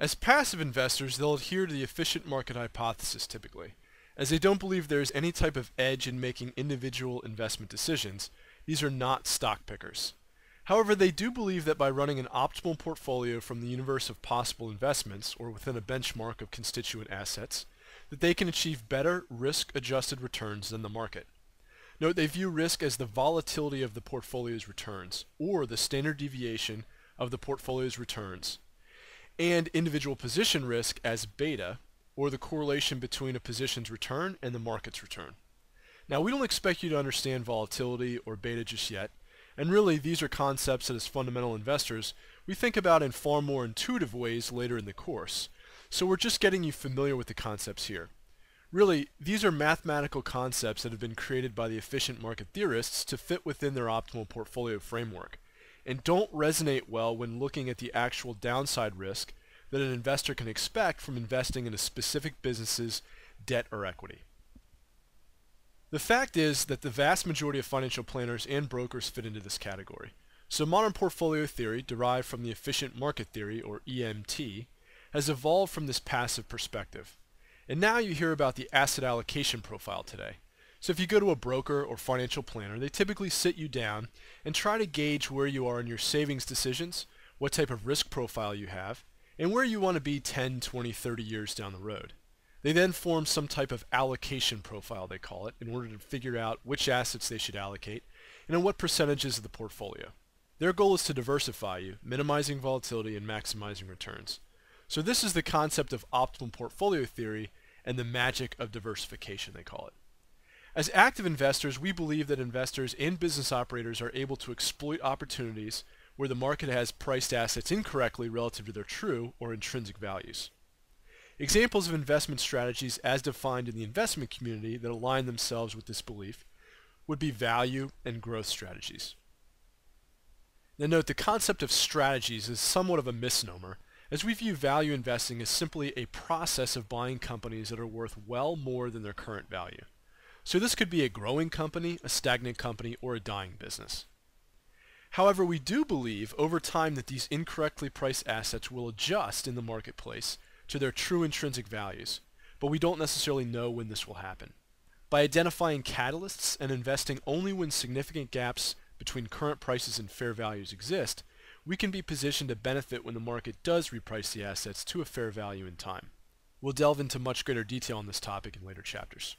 As passive investors, they'll adhere to the efficient market hypothesis typically. As they don't believe there is any type of edge in making individual investment decisions, these are not stock pickers. However, they do believe that by running an optimal portfolio from the universe of possible investments, or within a benchmark of constituent assets, that they can achieve better risk-adjusted returns than the market. Note they view risk as the volatility of the portfolio's returns, or the standard deviation of the portfolio's returns, and individual position risk as beta, or the correlation between a position's return and the market's return. Now, we don't expect you to understand volatility or beta just yet, and really these are concepts that as fundamental investors, we think about in far more intuitive ways later in the course. So we're just getting you familiar with the concepts here. Really, these are mathematical concepts that have been created by the efficient market theorists to fit within their optimal portfolio framework and don't resonate well when looking at the actual downside risk that an investor can expect from investing in a specific business's debt or equity. The fact is that the vast majority of financial planners and brokers fit into this category. So modern portfolio theory, derived from the efficient market theory, or EMT, has evolved from this passive perspective. And now you hear about the asset allocation profile today. So if you go to a broker or financial planner, they typically sit you down and try to gauge where you are in your savings decisions, what type of risk profile you have, and where you want to be 10, 20, 30 years down the road. They then form some type of allocation profile, they call it, in order to figure out which assets they should allocate and in what percentages of the portfolio. Their goal is to diversify you, minimizing volatility and maximizing returns. So this is the concept of optimal portfolio theory and the magic of diversification, they call it. As active investors, we believe that investors and business operators are able to exploit opportunities where the market has priced assets incorrectly relative to their true or intrinsic values. Examples of investment strategies as defined in the investment community that align themselves with this belief would be value and growth strategies. Now note the concept of strategies is somewhat of a misnomer as we view value investing as simply a process of buying companies that are worth well more than their current value. So this could be a growing company, a stagnant company, or a dying business. However, we do believe over time that these incorrectly priced assets will adjust in the marketplace to their true intrinsic values, but we don't necessarily know when this will happen. By identifying catalysts and investing only when significant gaps between current prices and fair values exist, we can be positioned to benefit when the market does reprice the assets to a fair value in time. We'll delve into much greater detail on this topic in later chapters.